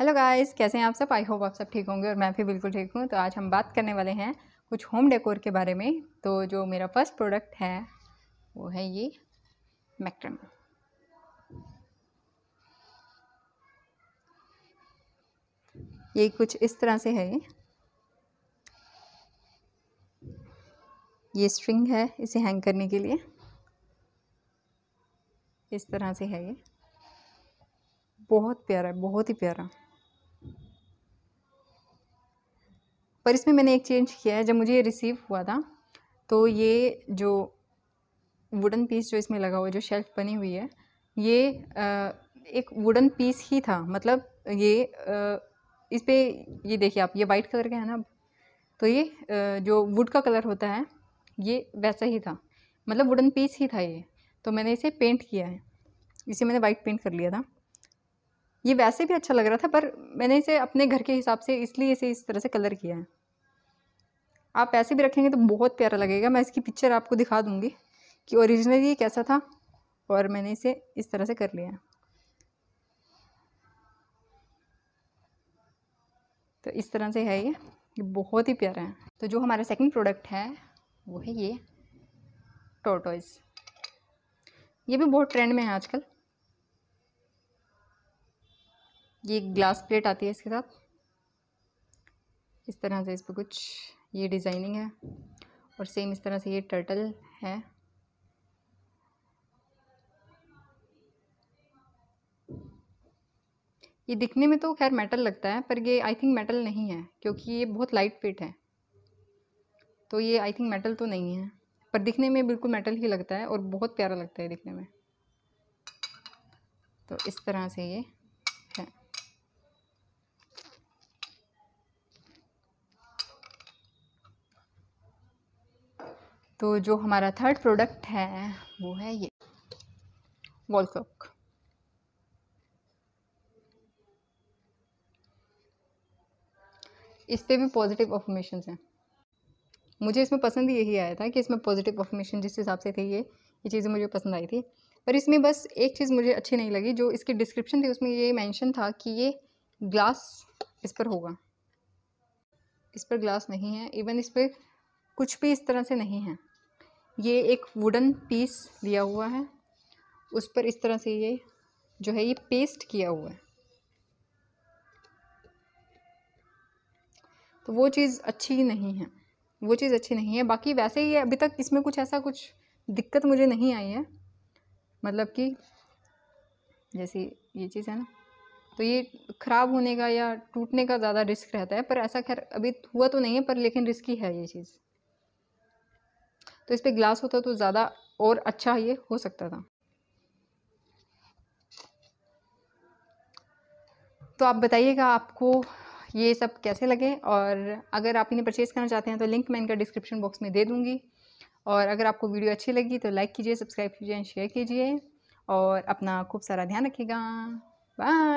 hello guys कैसे हैं आप सब आई होप आप सब ठीक होंगे और मैं भी बिल्कुल ठीक हूँ तो आज हम बात करने वाले हैं कुछ होम डेकोर के बारे में तो जो मेरा फर्स्ट प्रोडक्ट है वो है ये मैक्रम ये कुछ इस तरह से है ये स्ट्रिंग है इसे हैंग करने के लिए इस तरह से है ये बहुत प्यारा है बहुत ही प्यारा पर इसमें मैंने एक चेंज किया है जब मुझे ये रिसीव हुआ था तो ये जो वुडन पीस जो इसमें लगा हुआ है जो शेल्फ बनी हुई है ये एक वुडन पीस ही था मतलब ये इस पर ये देखिए आप ये वाइट कलर का है ना तो ये जो वुड का कलर होता है ये वैसा ही था मतलब वुडन पीस ही था ये तो मैंने इसे पेंट किया है इसे मैंने वाइट पेंट कर लिया था ये वैसे भी अच्छा लग रहा था पर मैंने इसे अपने घर के हिसाब से इसलिए इसे इस तरह से कलर किया है आप ऐसे भी रखेंगे तो बहुत प्यारा लगेगा मैं इसकी पिक्चर आपको दिखा दूँगी कि ओरिजिनली ये कैसा था और मैंने इसे इस तरह से कर लिया है तो इस तरह से है ये ये बहुत ही प्यारा है तो जो हमारा सेकंड प्रोडक्ट है वो है ये टोटोइ ये भी बहुत ट्रेंड में है आजकल ये ग्लास प्लेट आती है इसके साथ इस तरह से इस पर कुछ ये डिज़ाइनिंग है और सेम इस तरह से ये टर्टल है ये दिखने में तो खैर मेटल लगता है पर ये आई थिंक मेटल नहीं है क्योंकि ये बहुत लाइट वेट है तो ये आई थिंक मेटल तो नहीं है पर दिखने में बिल्कुल मेटल ही लगता है और बहुत प्यारा लगता है दिखने में तो इस तरह से ये तो जो हमारा थर्ड प्रोडक्ट है वो है ये वॉल क्लॉक इस पर भी पॉजिटिव ऑफर्मेशन हैं मुझे इसमें पसंद यही आया था कि इसमें पॉजिटिव ऑफर्मेशन जिस हिसाब से थी ये ये चीज़ें मुझे पसंद आई थी पर इसमें बस एक चीज़ मुझे अच्छी नहीं लगी जो इसकी डिस्क्रिप्शन थी उसमें ये मेंशन था कि ये ग्लास इस पर होगा इस पर ग्लास नहीं है इवन इस पर कुछ भी इस तरह से नहीं है ये एक वुडन पीस लिया हुआ है उस पर इस तरह से ये जो है ये पेस्ट किया हुआ है तो वो चीज़ अच्छी नहीं है वो चीज़ अच्छी नहीं है बाकी वैसे ही अभी तक इसमें कुछ ऐसा कुछ दिक्कत मुझे नहीं आई है मतलब कि जैसे ये चीज़ है ना तो ये ख़राब होने का या टूटने का ज़्यादा रिस्क रहता है पर ऐसा खैर अभी हुआ तो नहीं है पर लेकिन रिस्की है ये चीज़ तो इस पर ग्लास होता तो ज़्यादा और अच्छा ये हो सकता था तो आप बताइएगा आपको ये सब कैसे लगे और अगर आप इन्हें परचेज़ करना चाहते हैं तो लिंक मैं इनका डिस्क्रिप्शन बॉक्स में दे दूँगी और अगर आपको वीडियो अच्छी लगी तो लाइक कीजिए सब्सक्राइब कीजिए एंड शेयर कीजिए और अपना खूब सारा ध्यान रखिएगा बाय